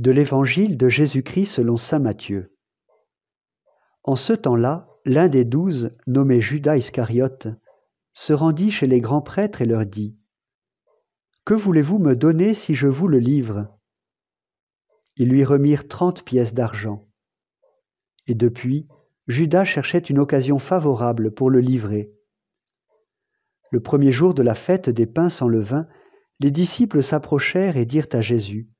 de l'évangile de Jésus-Christ selon Saint Matthieu. En ce temps-là, l'un des douze, nommé Judas Iscariote, se rendit chez les grands prêtres et leur dit Que voulez-vous me donner si je vous le livre Ils lui remirent trente pièces d'argent. Et depuis, Judas cherchait une occasion favorable pour le livrer. Le premier jour de la fête des pains sans levain, les disciples s'approchèrent et dirent à Jésus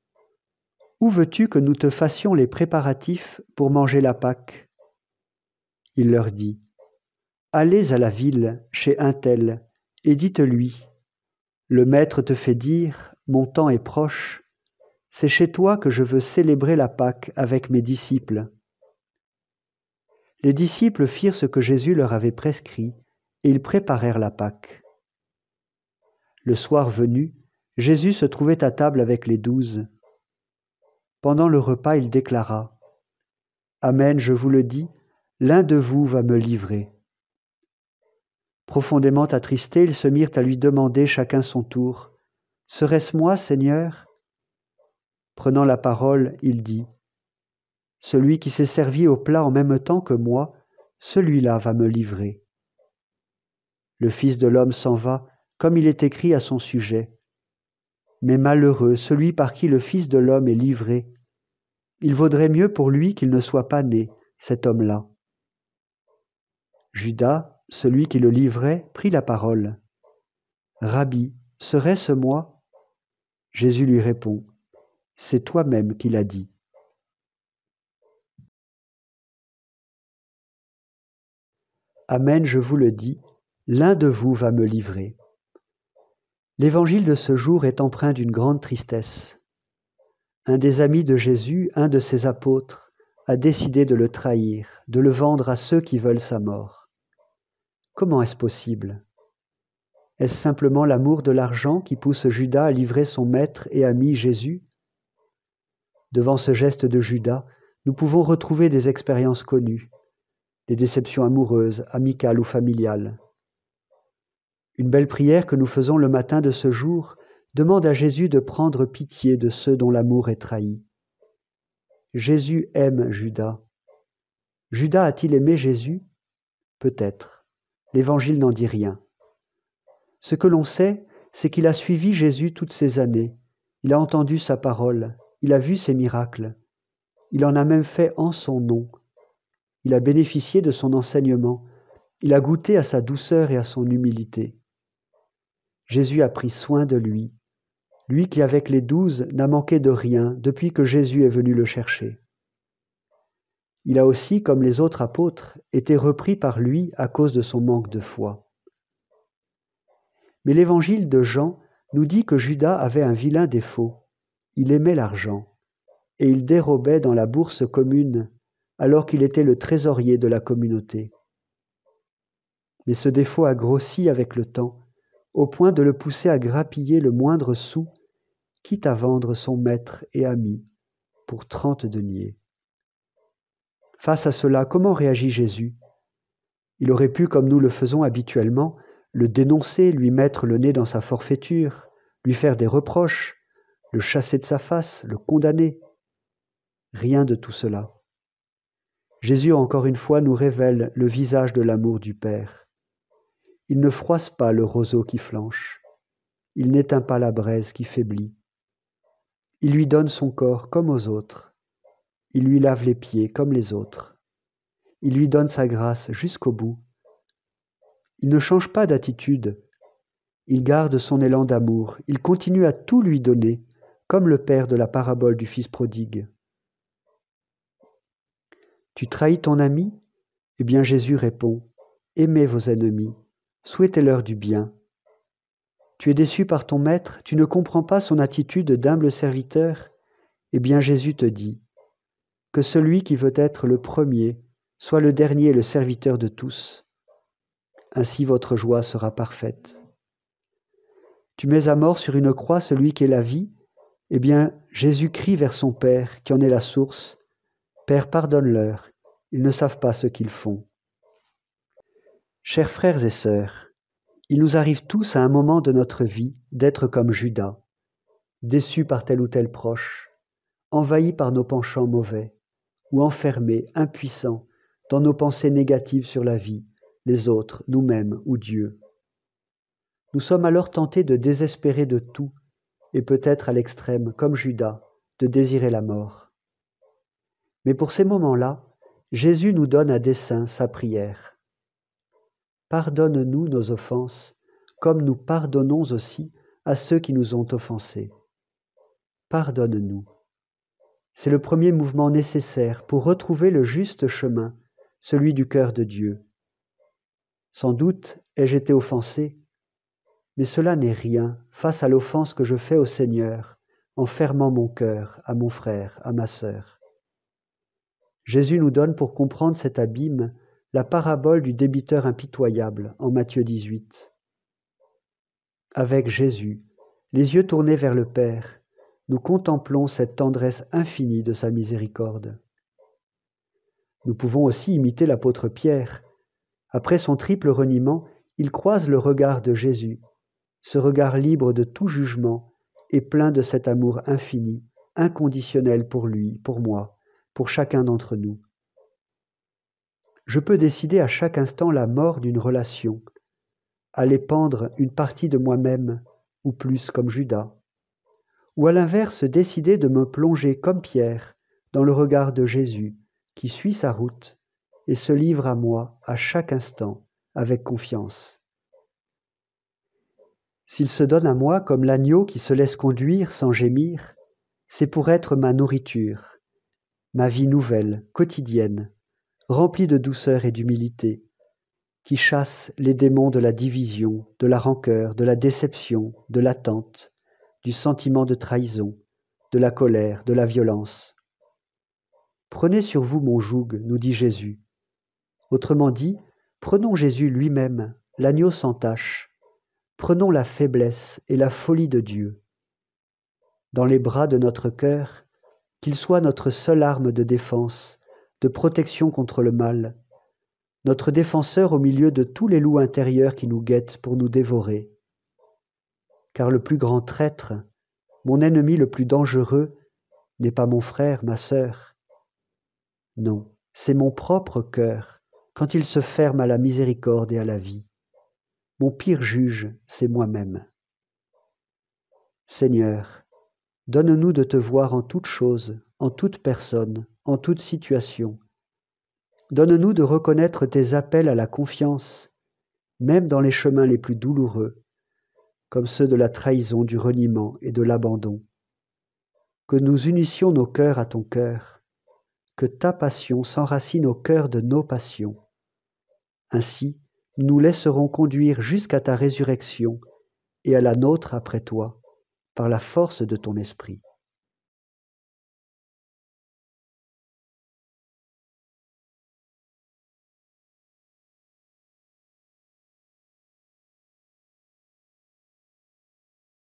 où veux-tu que nous te fassions les préparatifs pour manger la Pâque Il leur dit, Allez à la ville, chez un tel, et dites-lui, Le Maître te fait dire, Mon temps est proche, c'est chez toi que je veux célébrer la Pâque avec mes disciples. Les disciples firent ce que Jésus leur avait prescrit, et ils préparèrent la Pâque. Le soir venu, Jésus se trouvait à table avec les douze. Pendant le repas, il déclara Amen, je vous le dis, l'un de vous va me livrer. Profondément attristés, ils se mirent à lui demander chacun son tour Serait-ce moi, Seigneur Prenant la parole, il dit Celui qui s'est servi au plat en même temps que moi, celui-là va me livrer. Le Fils de l'homme s'en va, comme il est écrit à son sujet. Mais malheureux celui par qui le Fils de l'homme est livré. Il vaudrait mieux pour lui qu'il ne soit pas né, cet homme-là. Judas, celui qui le livrait, prit la parole. Rabbi, serait-ce moi Jésus lui répond, C'est toi-même qui l'as dit. Amen, je vous le dis, l'un de vous va me livrer. L'évangile de ce jour est empreint d'une grande tristesse. Un des amis de Jésus, un de ses apôtres, a décidé de le trahir, de le vendre à ceux qui veulent sa mort. Comment est-ce possible Est-ce simplement l'amour de l'argent qui pousse Judas à livrer son maître et ami Jésus Devant ce geste de Judas, nous pouvons retrouver des expériences connues, des déceptions amoureuses, amicales ou familiales une belle prière que nous faisons le matin de ce jour demande à Jésus de prendre pitié de ceux dont l'amour est trahi. Jésus aime Judas. Judas a-t-il aimé Jésus Peut-être. L'Évangile n'en dit rien. Ce que l'on sait, c'est qu'il a suivi Jésus toutes ces années. Il a entendu sa parole, il a vu ses miracles. Il en a même fait en son nom. Il a bénéficié de son enseignement. Il a goûté à sa douceur et à son humilité. Jésus a pris soin de lui, lui qui avec les douze n'a manqué de rien depuis que Jésus est venu le chercher. Il a aussi, comme les autres apôtres, été repris par lui à cause de son manque de foi. Mais l'évangile de Jean nous dit que Judas avait un vilain défaut. Il aimait l'argent, et il dérobait dans la bourse commune, alors qu'il était le trésorier de la communauté. Mais ce défaut a grossi avec le temps, au point de le pousser à grappiller le moindre sou, quitte à vendre son maître et ami pour trente deniers. Face à cela, comment réagit Jésus Il aurait pu, comme nous le faisons habituellement, le dénoncer, lui mettre le nez dans sa forfaiture, lui faire des reproches, le chasser de sa face, le condamner. Rien de tout cela. Jésus, encore une fois, nous révèle le visage de l'amour du Père. Il ne froisse pas le roseau qui flanche. Il n'éteint pas la braise qui faiblit. Il lui donne son corps comme aux autres. Il lui lave les pieds comme les autres. Il lui donne sa grâce jusqu'au bout. Il ne change pas d'attitude. Il garde son élan d'amour. Il continue à tout lui donner, comme le père de la parabole du fils prodigue. Tu trahis ton ami Eh bien Jésus répond, Aimez vos ennemis. Souhaitez-leur du bien. Tu es déçu par ton maître, tu ne comprends pas son attitude d'humble serviteur Eh bien Jésus te dit, que celui qui veut être le premier soit le dernier et le serviteur de tous. Ainsi votre joie sera parfaite. Tu mets à mort sur une croix celui qui est la vie, eh bien Jésus crie vers son Père qui en est la source, Père pardonne-leur, ils ne savent pas ce qu'ils font. Chers frères et sœurs, il nous arrive tous à un moment de notre vie d'être comme Judas, déçus par tel ou tel proche, envahis par nos penchants mauvais, ou enfermés, impuissants, dans nos pensées négatives sur la vie, les autres, nous-mêmes ou Dieu. Nous sommes alors tentés de désespérer de tout, et peut-être à l'extrême, comme Judas, de désirer la mort. Mais pour ces moments-là, Jésus nous donne à dessein sa prière. Pardonne-nous nos offenses, comme nous pardonnons aussi à ceux qui nous ont offensés. Pardonne-nous. C'est le premier mouvement nécessaire pour retrouver le juste chemin, celui du cœur de Dieu. Sans doute ai-je été offensé, mais cela n'est rien face à l'offense que je fais au Seigneur en fermant mon cœur à mon frère, à ma sœur. Jésus nous donne pour comprendre cet abîme la parabole du débiteur impitoyable en Matthieu 18. Avec Jésus, les yeux tournés vers le Père, nous contemplons cette tendresse infinie de sa miséricorde. Nous pouvons aussi imiter l'apôtre Pierre. Après son triple reniement, il croise le regard de Jésus, ce regard libre de tout jugement et plein de cet amour infini, inconditionnel pour lui, pour moi, pour chacun d'entre nous je peux décider à chaque instant la mort d'une relation, aller pendre une partie de moi-même, ou plus comme Judas, ou à l'inverse décider de me plonger comme Pierre dans le regard de Jésus, qui suit sa route et se livre à moi à chaque instant avec confiance. S'il se donne à moi comme l'agneau qui se laisse conduire sans gémir, c'est pour être ma nourriture, ma vie nouvelle, quotidienne, rempli de douceur et d'humilité, qui chasse les démons de la division, de la rancœur, de la déception, de l'attente, du sentiment de trahison, de la colère, de la violence. Prenez sur vous mon joug, nous dit Jésus. Autrement dit, prenons Jésus lui-même, l'agneau sans tache, prenons la faiblesse et la folie de Dieu. Dans les bras de notre cœur, qu'il soit notre seule arme de défense, de protection contre le mal, notre défenseur au milieu de tous les loups intérieurs qui nous guettent pour nous dévorer. Car le plus grand traître, mon ennemi le plus dangereux, n'est pas mon frère, ma sœur. Non, c'est mon propre cœur, quand il se ferme à la miséricorde et à la vie. Mon pire juge, c'est moi-même. Seigneur, donne-nous de te voir en toute chose, en toute personne, toute situation. Donne-nous de reconnaître tes appels à la confiance, même dans les chemins les plus douloureux, comme ceux de la trahison, du reniement et de l'abandon. Que nous unissions nos cœurs à ton cœur, que ta passion s'enracine au cœur de nos passions. Ainsi, nous laisserons conduire jusqu'à ta résurrection et à la nôtre après toi, par la force de ton esprit.